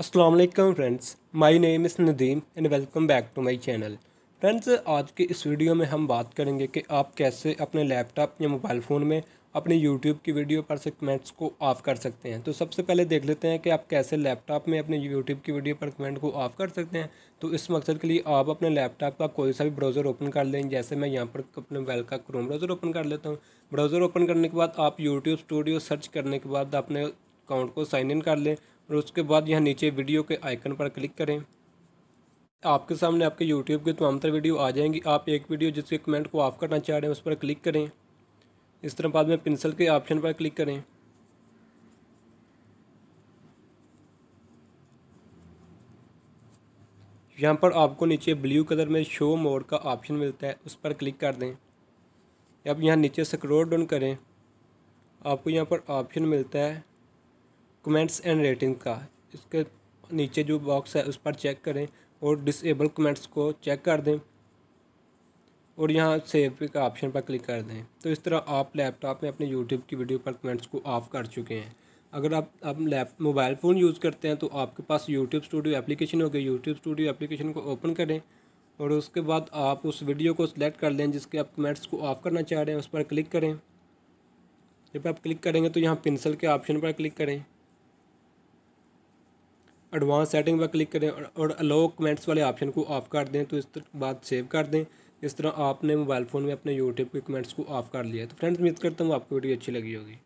Aslam friends my name is Nadeem and welcome back to my channel friends आज के इस video में हम बात करेंगे कि आप कैसे अपने लैपटॉप या मोबाइल फ़ोन में अपने YouTube की वीडियो पर से कमेंट्स को ऑफ़ कर सकते हैं तो सबसे पहले देख लेते हैं कि आप कैसे लैपटॉप में अपने YouTube की वीडियो पर कमेंट को ऑफ़ कर सकते हैं तो इस मकसद के लिए आप अपने लैपटॉप का कोई सा भी ब्राउज़र ओपन कर लें जैसे मैं यहाँ पर अपने मोबाइल का क्रोम ब्राउज़र ओपन कर लेता हूँ ब्राउज़र ओपन करने के बाद आप यूट्यूब स्टूडियो सर्च करने के बाद अपने अकाउंट को साइन इन कर लें और उसके बाद यहाँ नीचे वीडियो के आइकन पर क्लिक करें आपके सामने आपके यूट्यूब के तमाम तरह वीडियो आ जाएंगी आप एक वीडियो जिसके कमेंट को ऑफ करना चाह रहे हैं उस पर क्लिक करें इस तरह बाद में पेंसिल के ऑप्शन पर क्लिक करें यहाँ पर आपको नीचे ब्लू कलर में शो मोड का ऑप्शन मिलता है उस पर क्लिक कर दें अब यहाँ नीचे स्क्रोल डाउन करें आपको यहाँ पर ऑप्शन मिलता है कमेंट्स एंड रेटिंग का इसके नीचे जो बॉक्स है उस पर चेक करें और डिसेबल कमेंट्स को चेक कर दें और यहाँ सेव का ऑप्शन पर क्लिक कर दें तो इस तरह आप लैपटॉप में अपने यूट्यूब की वीडियो पर कमेंट्स को ऑफ कर चुके हैं अगर आप अब लैप मोबाइल फ़ोन यूज़ करते हैं तो आपके पास यूट्यूब स्टूडियो एप्लीकेशन हो गई यूट्यूब स्टूडियो एप्लीकेशन को ओपन करें और उसके बाद आप उस वीडियो को सिलेक्ट कर लें जिसके आप कमेंट्स को ऑफ करना चाह रहे हैं उस पर क्लिक करें जब आप क्लिक करेंगे तो यहाँ पेंसिल के ऑप्शन पर क्लिक करें एडवांस सेटिंग पर क्लिक करें और अलो कमेंट्स वाले ऑप्शन को ऑफ़ कर दें तो इस बाद सेव कर दें इस तरह आपने मोबाइल फ़ोन में अपने यूट्यूब के कमेंट्स को ऑफ़ कर लिया तो फ्रेंड्स उम्मीद करता हूँ आपको वीडियो अच्छी लगी होगी